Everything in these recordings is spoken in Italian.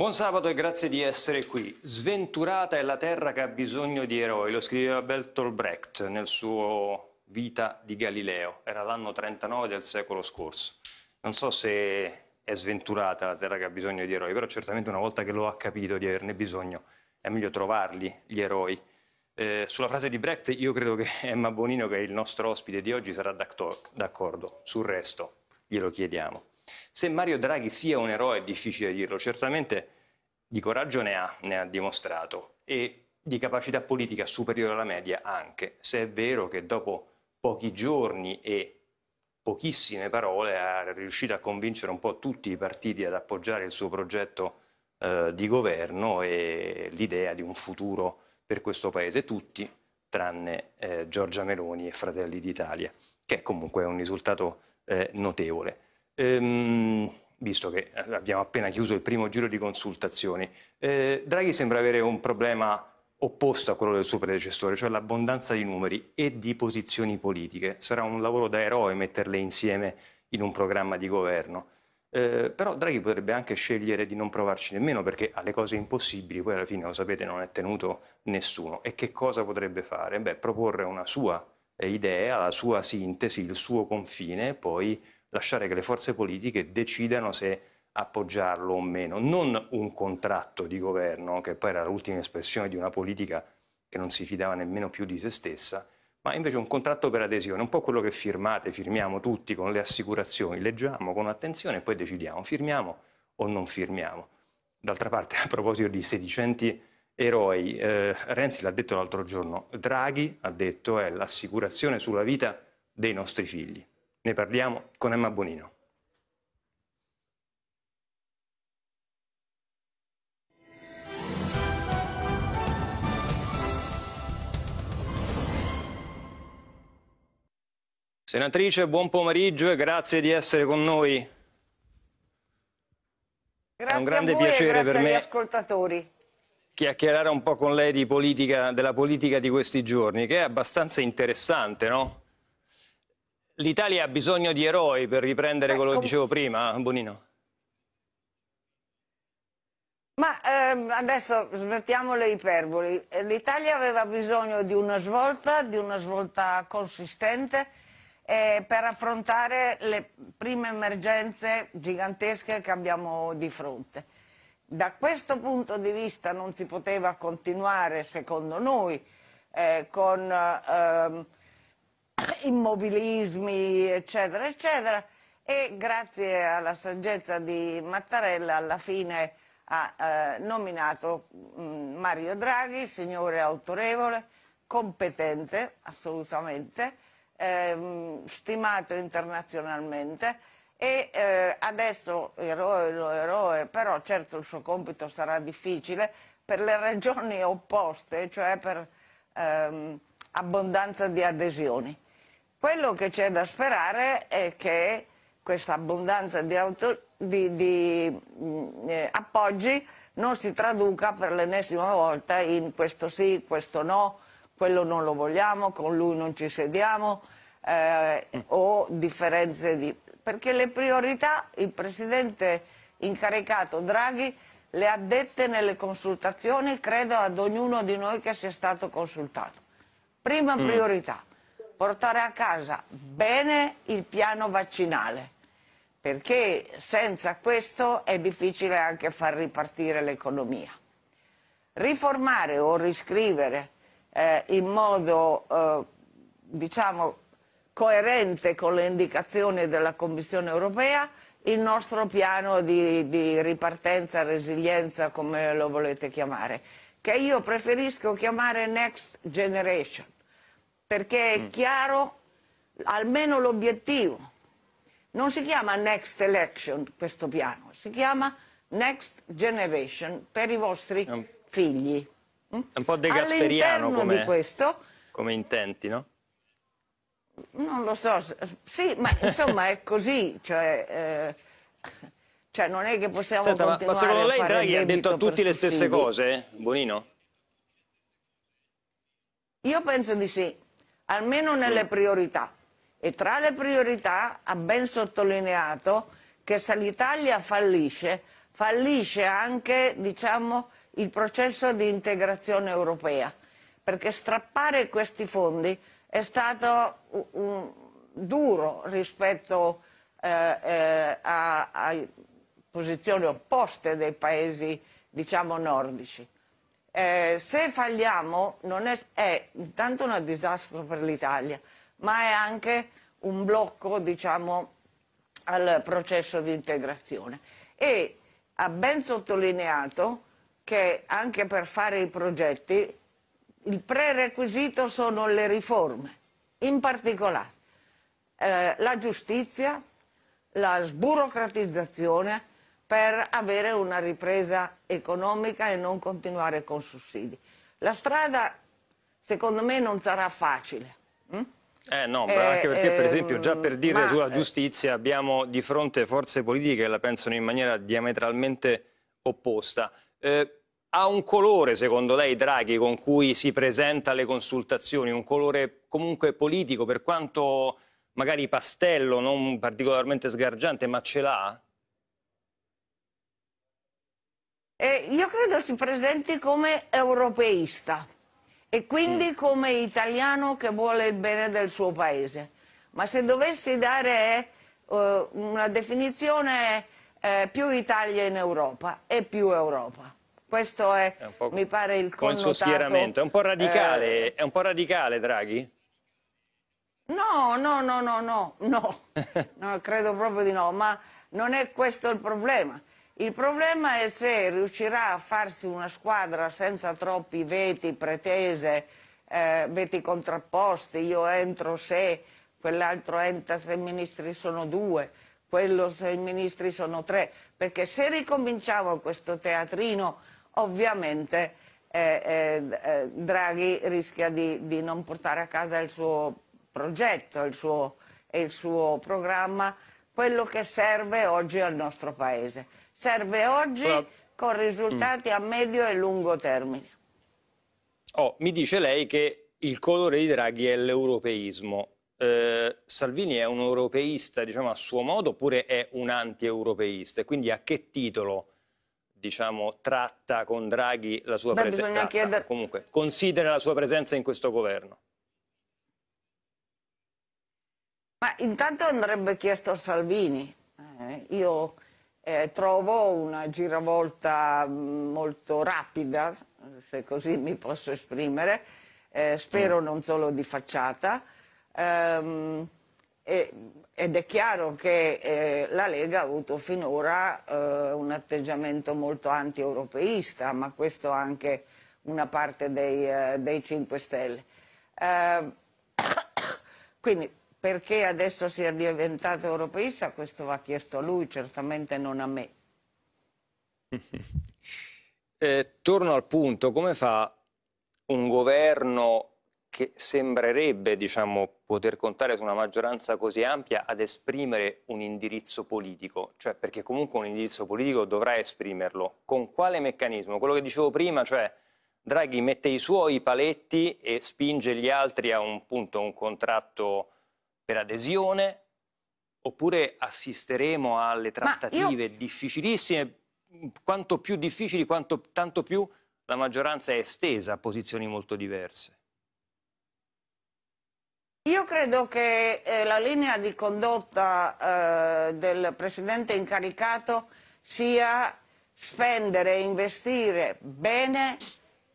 Buon sabato e grazie di essere qui. Sventurata è la terra che ha bisogno di eroi, lo scriveva Bertolt Brecht nel suo Vita di Galileo, era l'anno 39 del secolo scorso. Non so se è sventurata la terra che ha bisogno di eroi, però certamente una volta che lo ha capito di averne bisogno è meglio trovarli, gli eroi. Eh, sulla frase di Brecht io credo che Emma Bonino, che è il nostro ospite di oggi, sarà d'accordo. Sul resto glielo chiediamo. Se Mario Draghi sia un eroe è difficile dirlo, certamente di coraggio ne ha, ne ha dimostrato e di capacità politica superiore alla media anche, se è vero che dopo pochi giorni e pochissime parole ha riuscito a convincere un po' tutti i partiti ad appoggiare il suo progetto eh, di governo e l'idea di un futuro per questo paese, tutti tranne eh, Giorgia Meloni e Fratelli d'Italia, che è comunque un risultato eh, notevole ehm, visto che eh, abbiamo appena chiuso il primo giro di consultazioni, eh, Draghi sembra avere un problema opposto a quello del suo predecessore, cioè l'abbondanza di numeri e di posizioni politiche. Sarà un lavoro da eroe metterle insieme in un programma di governo. Eh, però Draghi potrebbe anche scegliere di non provarci nemmeno perché alle cose impossibili poi alla fine, lo sapete, non è tenuto nessuno. E che cosa potrebbe fare? Beh, proporre una sua eh, idea, la sua sintesi, il suo confine, poi lasciare che le forze politiche decidano se appoggiarlo o meno, non un contratto di governo, che poi era l'ultima espressione di una politica che non si fidava nemmeno più di se stessa, ma invece un contratto per adesione, un po' quello che firmate, firmiamo tutti con le assicurazioni, leggiamo con attenzione e poi decidiamo, firmiamo o non firmiamo. D'altra parte, a proposito di sedicenti eroi, eh, Renzi l'ha detto l'altro giorno, Draghi ha detto è eh, l'assicurazione sulla vita dei nostri figli. Ne parliamo con Emma Bonino. Senatrice, buon pomeriggio e grazie di essere con noi. Grazie È un grande piacere per me ascoltatori. chiacchierare un po' con lei politica, della politica di questi giorni, che è abbastanza interessante, no? L'Italia ha bisogno di eroi per riprendere Beh, quello che dicevo prima, Bonino. Ma ehm, adesso smettiamo le iperboli. L'Italia aveva bisogno di una svolta, di una svolta consistente eh, per affrontare le prime emergenze gigantesche che abbiamo di fronte. Da questo punto di vista non si poteva continuare, secondo noi, eh, con... Ehm, immobilismi, eccetera, eccetera, e grazie alla saggezza di Mattarella alla fine ha eh, nominato mh, mm, Mario Draghi, signore autorevole, competente assolutamente, ehm, stimato internazionalmente e eh, adesso eroe lo eroe, però certo il suo compito sarà difficile per le ragioni opposte, cioè per ehm, abbondanza di adesioni. Quello che c'è da sperare è che questa abbondanza di, auto, di, di mm, eh, appoggi non si traduca per l'ennesima volta in questo sì, questo no, quello non lo vogliamo, con lui non ci sediamo eh, o differenze di... Perché le priorità il Presidente incaricato Draghi le ha dette nelle consultazioni, credo ad ognuno di noi che sia stato consultato. Prima mm. priorità portare a casa bene il piano vaccinale, perché senza questo è difficile anche far ripartire l'economia. Riformare o riscrivere eh, in modo eh, diciamo, coerente con le indicazioni della Commissione europea il nostro piano di, di ripartenza, resilienza, come lo volete chiamare, che io preferisco chiamare Next Generation perché è mm. chiaro almeno l'obiettivo. Non si chiama Next Election questo piano, si chiama Next Generation per i vostri un, figli. un mm? po' de Gasperiano come, questo, come intenti, no? Non lo so, sì, ma insomma è così, cioè, eh, cioè non è che possiamo Senta, continuare ma, ma secondo lei Draghi ha detto a tutti le stesse cose, Bonino? Io penso di sì almeno nelle priorità. E tra le priorità ha ben sottolineato che se l'Italia fallisce, fallisce anche diciamo, il processo di integrazione europea, perché strappare questi fondi è stato un, un, duro rispetto eh, eh, a, a posizioni opposte dei paesi diciamo, nordici eh, se falliamo non è, è intanto un disastro per l'Italia, ma è anche un blocco diciamo, al processo di integrazione. E ha ben sottolineato che anche per fare i progetti il prerequisito sono le riforme, in particolare eh, la giustizia, la sburocratizzazione, per avere una ripresa economica e non continuare con sussidi. La strada secondo me non sarà facile. Hm? Eh no, eh, anche perché per eh, esempio già per dire ehm, ma, sulla eh. giustizia abbiamo di fronte forze politiche che la pensano in maniera diametralmente opposta. Eh, ha un colore, secondo lei, Draghi, con cui si presenta alle consultazioni, un colore comunque politico, per quanto magari pastello, non particolarmente sgargiante, ma ce l'ha? Eh, io credo si presenti come europeista e quindi mm. come italiano che vuole il bene del suo paese. Ma se dovessi dare eh, una definizione eh, più Italia in Europa e più Europa. Questo è, è mi pare il connotato. Con il suo È un po' radicale, eh, è un po' radicale Draghi? No, no, no, no, no, no. no credo proprio di no, ma non è questo il problema. Il problema è se riuscirà a farsi una squadra senza troppi veti, pretese, eh, veti contrapposti, io entro se, quell'altro entra se i ministri sono due, quello se i ministri sono tre, perché se ricominciamo questo teatrino ovviamente eh, eh, eh, Draghi rischia di, di, non portare a casa il suo progetto il suo, il suo programma, quello che serve oggi al nostro Paese serve oggi con risultati mm. a medio e lungo termine. Oh, mi dice lei che il colore di Draghi è l'europeismo. Eh, Salvini è un europeista diciamo, a suo modo oppure è un anti-europeista? Quindi a che titolo diciamo, tratta con Draghi la sua presenza? Chiedere... Comunque, considera la sua presenza in questo governo? Ma intanto andrebbe chiesto a Salvini. Eh, io eh, trovo una giravolta mm, molto rapida, se così mi posso esprimere, eh, spero mm. non solo di facciata, ehm, e, ed è chiaro che eh, la Lega ha avuto finora eh, un atteggiamento molto anti-europeista, ma questo anche una parte dei, eh, dei 5 Stelle. Ehm, quindi perché adesso sia diventato europeista, questo va chiesto a lui, certamente non a me. Eh, torno al punto, come fa un governo che sembrerebbe diciamo, poter contare su una maggioranza così ampia ad esprimere un indirizzo politico, cioè perché comunque un indirizzo politico dovrà esprimerlo. Con quale meccanismo? Quello che dicevo prima, cioè Draghi mette i suoi paletti e spinge gli altri a un punto, un contratto per adesione oppure assisteremo alle trattative io... difficilissime, quanto più difficili, quanto, tanto più la maggioranza è estesa a posizioni molto diverse. Io credo che eh, la linea di condotta eh, del Presidente incaricato sia spendere e investire bene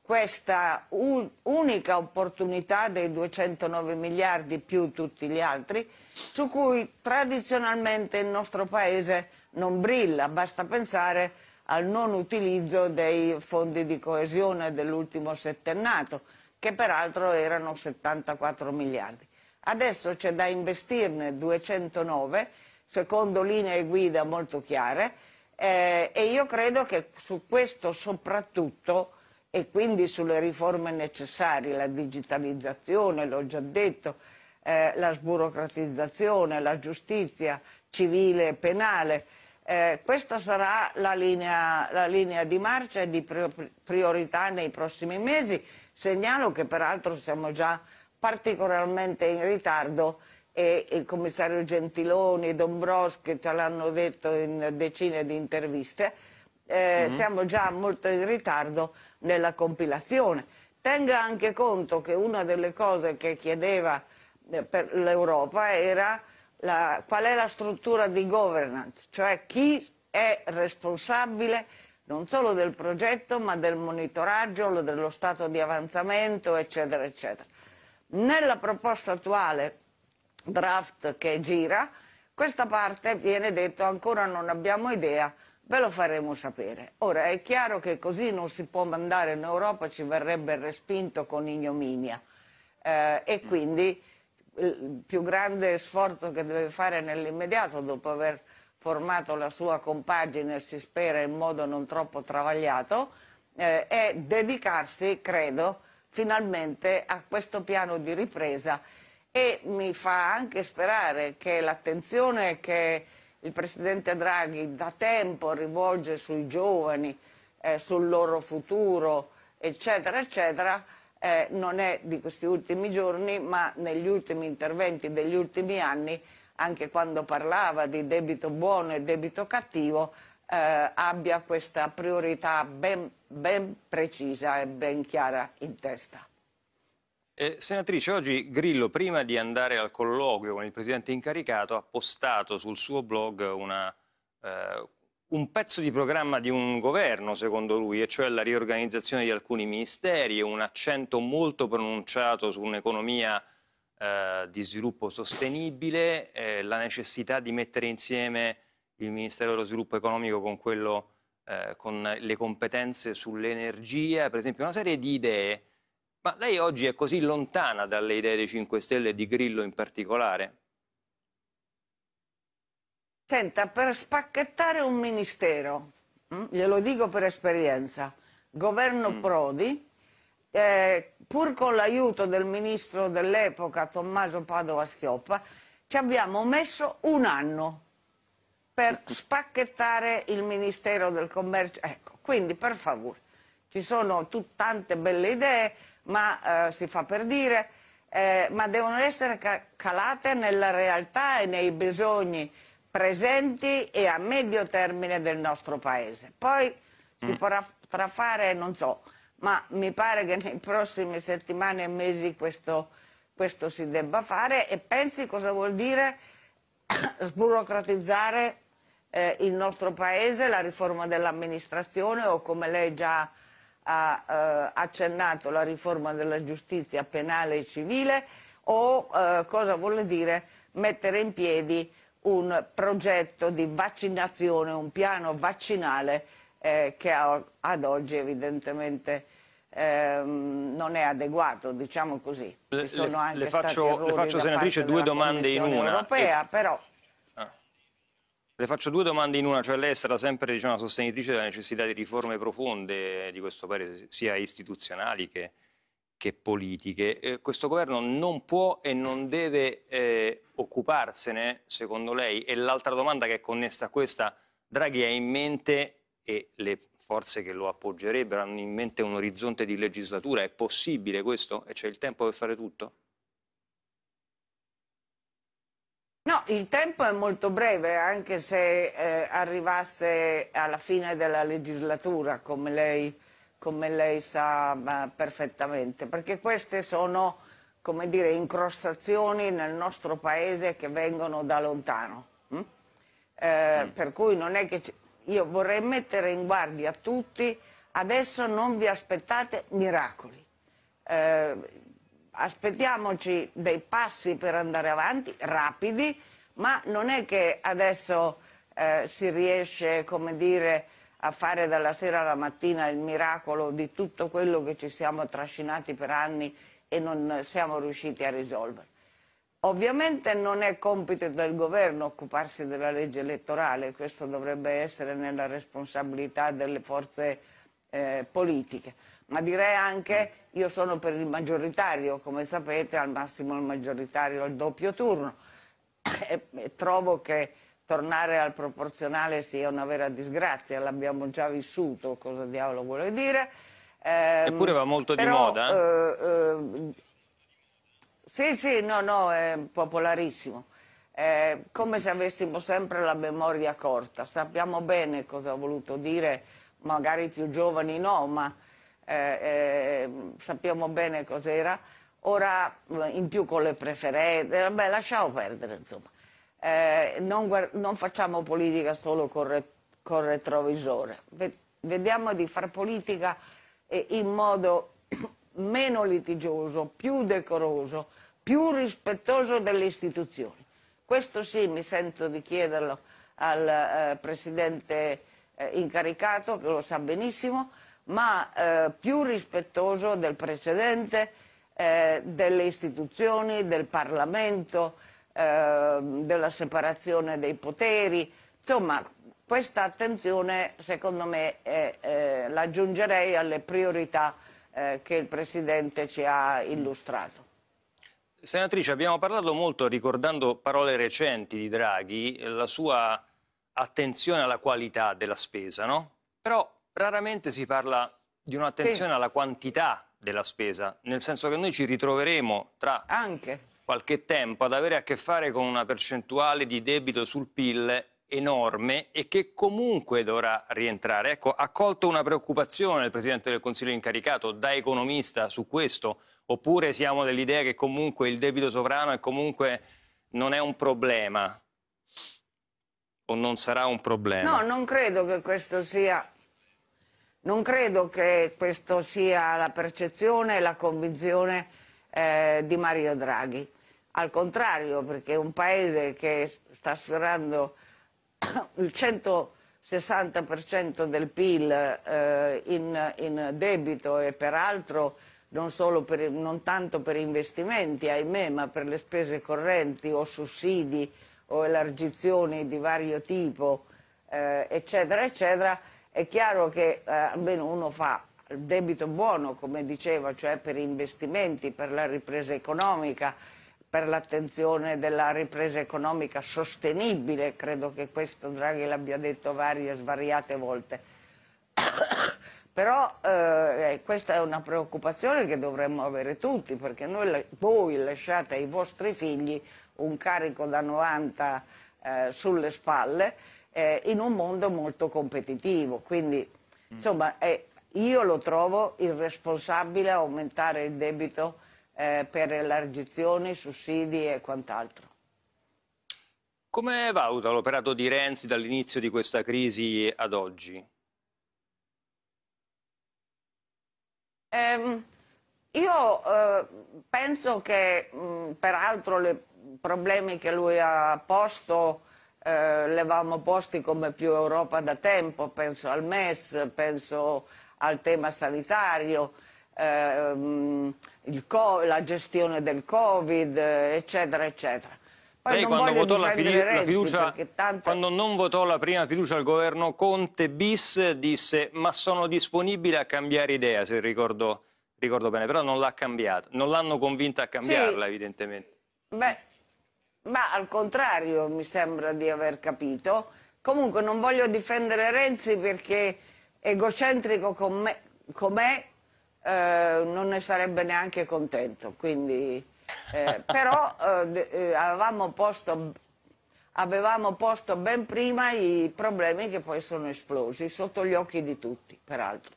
questa unica opportunità dei 209 miliardi più tutti gli altri, su cui tradizionalmente il nostro Paese non brilla, basta pensare al non utilizzo dei fondi di coesione dell'ultimo settennato, che peraltro erano 74 miliardi. Adesso c'è da investirne 209, secondo linee guida molto chiare, eh, e io credo che su questo soprattutto e quindi sulle riforme necessarie, la digitalizzazione, l'ho già detto, eh, la sburocratizzazione, la giustizia civile e penale. Eh, questa sarà la linea, la linea, di marcia e di priorità nei prossimi mesi. Segnalo che peraltro siamo già particolarmente in ritardo e il commissario Gentiloni, e Dombrowski ce l'hanno detto in decine di interviste eh, mm. siamo già molto in ritardo nella compilazione. Tenga anche conto che una delle cose che chiedeva eh, per l'Europa era la, qual è la struttura di governance, cioè chi è responsabile non solo del progetto ma del monitoraggio, dello stato di avanzamento, eccetera, eccetera. Nella proposta attuale, draft che gira, questa parte viene detto ancora non abbiamo idea, ve lo faremo sapere. Ora è chiaro che così non si può mandare in Europa, ci verrebbe respinto con ignominia eh, e quindi il più grande sforzo che deve fare nell'immediato dopo aver formato la sua compagine, si spera in modo non troppo travagliato, eh, è dedicarsi, credo, finalmente a questo piano di ripresa e mi fa anche sperare che l'attenzione che il Presidente Draghi da tempo rivolge sui giovani, eh, sul loro futuro, eccetera, eccetera, eh, non è di questi ultimi giorni, ma negli ultimi interventi degli ultimi anni, anche quando parlava di debito buono e debito cattivo, eh, abbia questa priorità ben, ben precisa e ben chiara in testa. Eh, senatrice, oggi Grillo, prima di andare al colloquio con il presidente incaricato, ha postato sul suo blog una, eh, un pezzo di programma di un governo, secondo lui, e cioè la riorganizzazione di alcuni ministeri un accento molto pronunciato su un'economia eh, di sviluppo sostenibile, eh, la necessità di mettere insieme il Ministero dello Sviluppo Economico con quello eh, con le competenze sull'energia, per esempio, una serie di idee ma lei oggi è così lontana dalle idee dei 5 Stelle e di Grillo in particolare? Senta, per spacchettare un ministero, mm, glielo dico per esperienza, governo mm. Prodi, eh, pur con l'aiuto del ministro dell'epoca Tommaso Padova Schioppa, ci abbiamo messo un anno per spacchettare il Ministero del Commercio. Ecco, quindi per favore, ci sono tante belle idee, ma eh, si fa per dire, eh, ma devono essere calate nella realtà e nei bisogni presenti e a medio termine del nostro Paese. Poi mm. si potrà fare, non so, ma mi pare che nei prossimi settimane e mesi questo, questo si debba fare e pensi cosa vuol dire sburocratizzare eh, il nostro Paese, la riforma dell'amministrazione o come lei già ha ha eh, accennato la riforma della giustizia penale e civile o eh, cosa vuole dire mettere in piedi un progetto di vaccinazione, un piano vaccinale eh, che ad oggi evidentemente ehm, non è adeguato, diciamo così. Le, le, faccio, le faccio senatrice, due domande in una. Europea, e... però le faccio due domande in una, cioè lei è stata sempre diciamo, una sostenitrice della necessità di riforme profonde di questo Paese, sia istituzionali che, che politiche. Eh, questo governo non può e non deve eh, occuparsene, secondo lei? E l'altra domanda che è connessa a questa, Draghi ha in mente, e le forze che lo appoggerebbero hanno in mente un orizzonte di legislatura, è possibile questo? E c'è il tempo per fare tutto? No, il tempo è molto breve, anche se eh, arrivasse alla fine della legislatura, come lei, come lei sa perfettamente, perché queste sono, come dire, incrostazioni nel nostro paese che vengono da lontano. Hm? Eh, mm. Per cui non è che io vorrei mettere in guardia tutti, adesso non vi aspettate miracoli. Eh, aspettiamoci dei passi per andare avanti, rapidi, ma non è che adesso eh, si riesce, come dire, a fare dalla sera alla mattina il miracolo di tutto quello che ci siamo trascinati per anni e non siamo riusciti a risolvere. Ovviamente non è compito del governo occuparsi della legge elettorale, questo dovrebbe essere nella responsabilità delle forze eh, politiche ma direi anche io sono per il maggioritario, come sapete al massimo il maggioritario al doppio turno e, e trovo che tornare al proporzionale sia una vera disgrazia, l'abbiamo già vissuto, cosa diavolo vuole dire. Eh, Eppure va molto però, di moda. Eh? eh, eh, sì, sì, no, no, è popolarissimo. È come se avessimo sempre la memoria corta. Sappiamo bene cosa ha voluto dire, magari più giovani no, ma eh, eh, sappiamo bene cos'era, ora eh, in più con le preferenze, beh, lasciamo perdere insomma. Eh, non, non, facciamo politica solo con, re con retrovisore, Ve vediamo di far politica eh, in modo meno litigioso, più decoroso, più rispettoso delle istituzioni. Questo sì mi sento di chiederlo al eh, Presidente eh, incaricato che lo sa benissimo ma eh, più rispettoso del precedente, eh, delle istituzioni, del Parlamento, eh, della separazione dei poteri. Insomma, questa attenzione secondo me eh, l'aggiungerei alle priorità eh, che il Presidente ci ha illustrato. Senatrice, abbiamo parlato molto, ricordando parole recenti di Draghi, la sua attenzione alla qualità della spesa, no? Però Raramente si parla di un'attenzione alla quantità della spesa, nel senso che noi ci ritroveremo tra Anche. qualche tempo ad avere a che fare con una percentuale di debito sul PIL enorme e che comunque dovrà rientrare. Ecco, ha colto una preoccupazione il Presidente del Consiglio incaricato da economista su questo, oppure siamo dell'idea che comunque il debito sovrano è comunque non è un problema o non sarà un problema? No, non credo che questo sia non credo che questa sia la percezione e la convinzione eh, di Mario Draghi. Al contrario, perché un paese che sta sfiorando il 160% del PIL eh, in, in, debito e peraltro non, per, non tanto per investimenti, ahimè, ma per le spese correnti o sussidi o elargizioni di vario tipo, eh, eccetera, eccetera, è chiaro che eh, almeno uno fa il debito buono, come diceva, cioè per investimenti, per la ripresa economica, per l'attenzione della ripresa economica sostenibile, credo che questo Draghi l'abbia detto varie e svariate volte. Però eh, eh, questa è una preoccupazione che dovremmo avere tutti, perché noi, voi lasciate ai vostri figli un carico da 90 eh, sulle spalle eh, in un mondo molto competitivo. Quindi, insomma, eh, io lo trovo irresponsabile aumentare il debito eh, per elargizioni, sussidi e quant'altro. Come valuta l'operato di Renzi dall'inizio di questa crisi ad oggi? Um, io eh, penso che mh, mm, peraltro i problemi che lui ha posto sollevavamo posti come più Europa da tempo, penso al MES, penso al tema sanitario, ehm, co- la gestione del Covid, eccetera, eccetera. Poi Lei quando votò la, fili- la fiducia, tante... quando non votò la prima fiducia al governo Conte bis, disse ma sono disponibile a cambiare idea, se ricordo, ricordo bene, però non l'ha cambiata, non l'hanno convinta a cambiarla sì. evidentemente. Beh, ma al contrario mi sembra di aver capito. Comunque non voglio difendere Renzi perché egocentrico com'è, com eh, non ne sarebbe neanche contento. Quindi, eh, però eh, eh, avevamo, posto, avevamo posto ben prima i problemi che poi sono esplosi, sotto gli occhi di tutti, peraltro.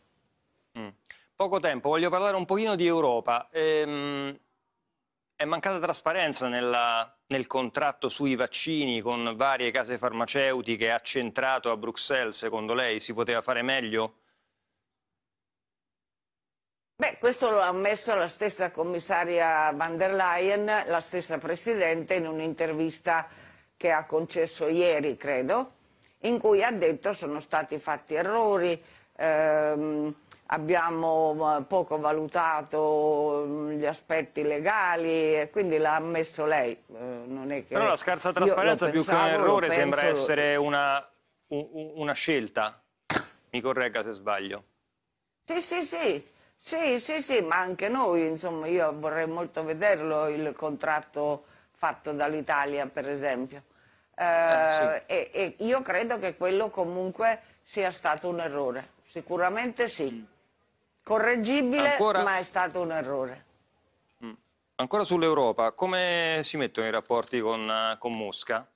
Mm. Poco tempo, voglio parlare un pochino di Europa. Ehm è mancata trasparenza nella, nel contratto sui vaccini con varie case farmaceutiche accentrato a Bruxelles, secondo lei si poteva fare meglio? Beh, questo lo ha ammesso la stessa commissaria van der Leyen, la stessa Presidente, in un'intervista che ha concesso ieri, credo, in cui ha detto sono stati fatti errori, ehm, abbiamo eh, poco valutato mm, gli aspetti legali e quindi l'ha ammesso lei. Eh, Però la scarsa trasparenza più pensavo, che un errore sembra essere una, una, scelta, mi corregga se sbaglio. Sì, sì, sì. Sì, sì, sì, ma anche noi, insomma, io vorrei molto vederlo il contratto fatto dall'Italia, per esempio. Eh, eh, sì. e, e io credo che quello comunque sia stato un errore, sicuramente sì correggibile, Ancora... ma è stato un errore. Mm. Ancora sull'Europa, come si mettono i rapporti con, eh, con Mosca?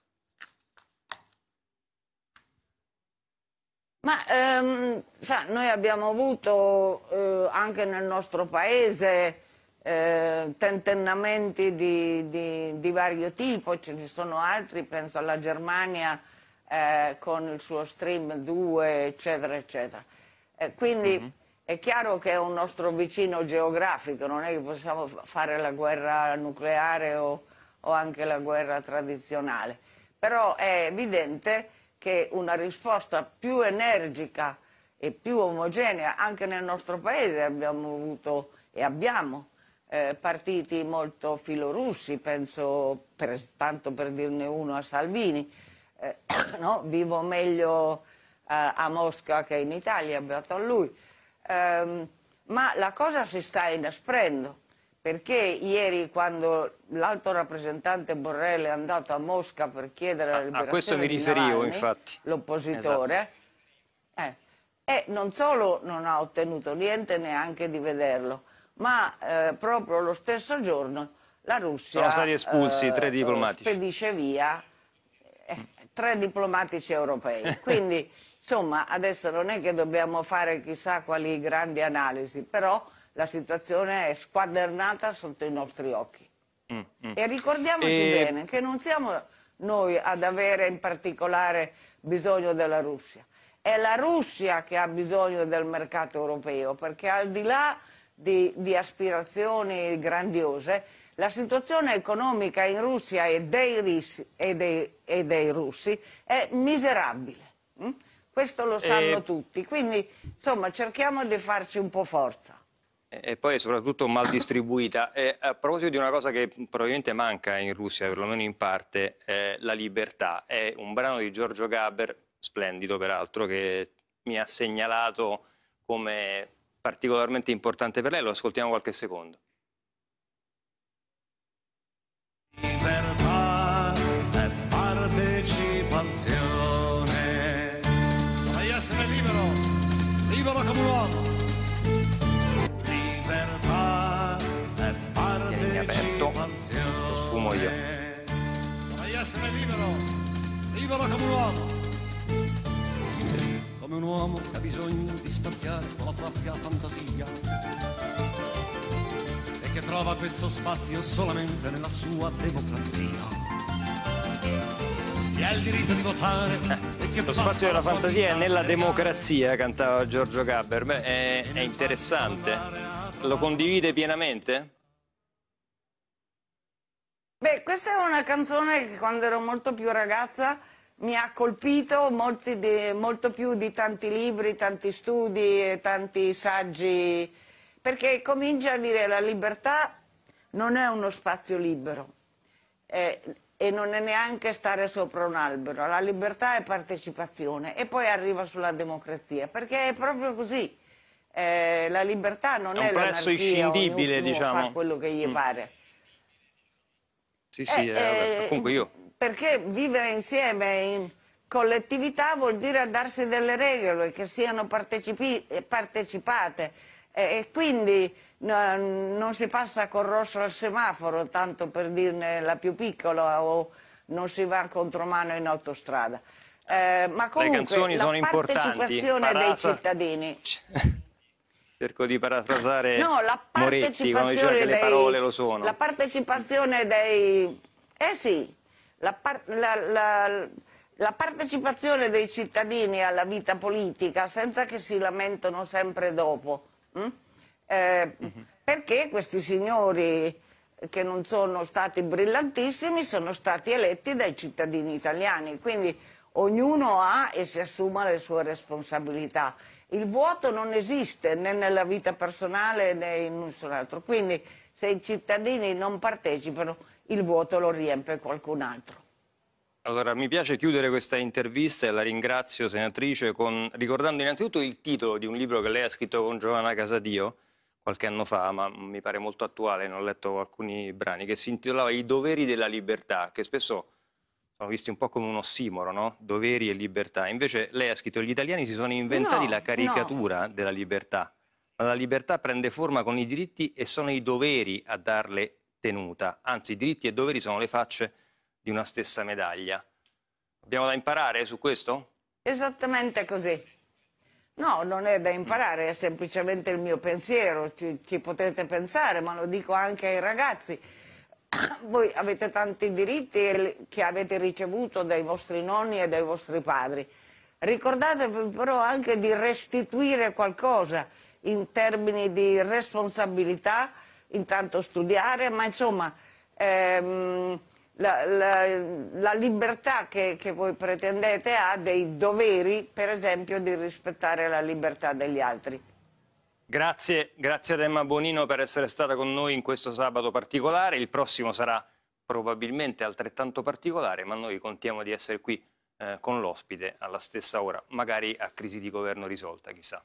Ma ehm, sa, noi abbiamo avuto eh, anche nel nostro paese eh, tentennamenti di, di, di, vario tipo, ce ne sono altri, penso alla Germania eh, con il suo Stream 2, eccetera, eccetera. quindi mm -hmm è chiaro che è un nostro vicino geografico, non è che possiamo fare la guerra nucleare o, o anche la guerra tradizionale, però è evidente che una risposta più energica e più omogenea, anche nel nostro paese abbiamo avuto e abbiamo eh, partiti molto filorussi, penso per, tanto per dirne uno a Salvini, eh, no? vivo meglio eh, a Mosca che in Italia, beato a lui ehm, ma la cosa si sta inasprendo perché ieri quando l'alto rappresentante Borrell è andato a Mosca per chiedere ah, ah, la liberazione a questo mi riferivo infatti l'oppositore esatto. eh, e non solo non ha ottenuto niente neanche di vederlo ma eh, proprio lo stesso giorno la Russia Sono stati espulsi, eh, tre diplomatici. spedisce via tre diplomatici europei. Quindi, insomma, adesso non è che dobbiamo fare chissà quali grandi analisi, però la situazione è squadernata sotto i nostri occhi. Mm, mm. E ricordiamoci e... bene che non siamo noi ad avere in particolare bisogno della Russia. È la Russia che ha bisogno del mercato europeo, perché al di là di, di aspirazioni grandiose, la situazione economica in Russia e dei, risi, e dei, e dei russi è miserabile. Hm? Questo lo sanno e... Eh. tutti. Quindi, insomma, cerchiamo di farci un po' forza. E poi soprattutto mal distribuita. E eh, a proposito di una cosa che probabilmente manca in Russia, perlomeno in parte, eh, la libertà. È un brano di Giorgio Gaber, splendido peraltro, che mi ha segnalato come particolarmente importante per lei. Lo ascoltiamo qualche secondo. libero, libero come un uomo. Come un uomo che ha bisogno di spaziare con la propria fantasia e che trova questo spazio solamente nella sua democrazia. Che ha il diritto di votare eh, e che Lo spazio della fantasia è nella democrazia, cantava Giorgio Gabber. Beh, è, è interessante. Lo condivide pienamente? Beh, questa è una canzone che quando ero molto più ragazza mi ha colpito di, molto più di tanti libri, tanti studi e tanti saggi, perché comincia a dire la libertà non è uno spazio libero eh, e non è neanche stare sopra un albero, la libertà è partecipazione e poi arriva sulla democrazia, perché è proprio così, eh, la libertà non è, è un prezzo inscindibile, diciamo. fa quello che gli mm. pare. Sì, sì, eh, eh, eh, comunque io. Perché vivere insieme in collettività vuol dire darsi delle regole che siano partecipate e, quindi no, non si passa col rosso al semaforo, tanto per dirne la più piccola, o non si va contromano in autostrada. Eh, ma comunque Le canzoni la sono partecipazione importanti. dei cittadini cioè, cerco di parafrasare no, Moretti quando diceva che le parole lo sono. La partecipazione dei... Eh sì, la, par, la, la, la partecipazione dei cittadini alla vita politica senza che si lamentano sempre dopo. Hm? Eh, mm -hmm. Perché questi signori che non sono stati brillantissimi sono stati eletti dai cittadini italiani, quindi ognuno ha e si assuma le sue responsabilità. Il vuoto non esiste né nella vita personale né in nessun altro. Quindi se i cittadini non partecipano, il vuoto lo riempie qualcun altro. Allora, mi piace chiudere questa intervista e la ringrazio, senatrice, con... ricordando innanzitutto il titolo di un libro che lei ha scritto con Giovanna Casadio qualche anno fa, ma mi pare molto attuale, ne ho letto alcuni brani, che si intitolava I doveri della libertà, che spesso sono visti un po' come un ossimoro, no? doveri e libertà. Invece lei ha scritto gli italiani si sono inventati no, la caricatura no. della libertà, ma la libertà prende forma con i diritti e sono i doveri a darle tenuta. Anzi, diritti e doveri sono le facce di una stessa medaglia. Abbiamo da imparare su questo? Esattamente così. No, non è da mm. imparare, è semplicemente il mio pensiero, ci, ci potete pensare, ma lo dico anche ai ragazzi voi avete tanti diritti che avete ricevuto dai vostri nonni e dai vostri padri. Ricordatevi però anche di restituire qualcosa in termini di responsabilità, intanto studiare, ma insomma ehm, la, la, la, libertà che, che voi pretendete ha dei doveri, per esempio di rispettare la libertà degli altri. Grazie, grazie ad Emma Bonino per essere stata con noi in questo sabato particolare. Il prossimo sarà probabilmente altrettanto particolare, ma noi contiamo di essere qui eh, con l'ospite alla stessa ora, magari a crisi di governo risolta, chissà.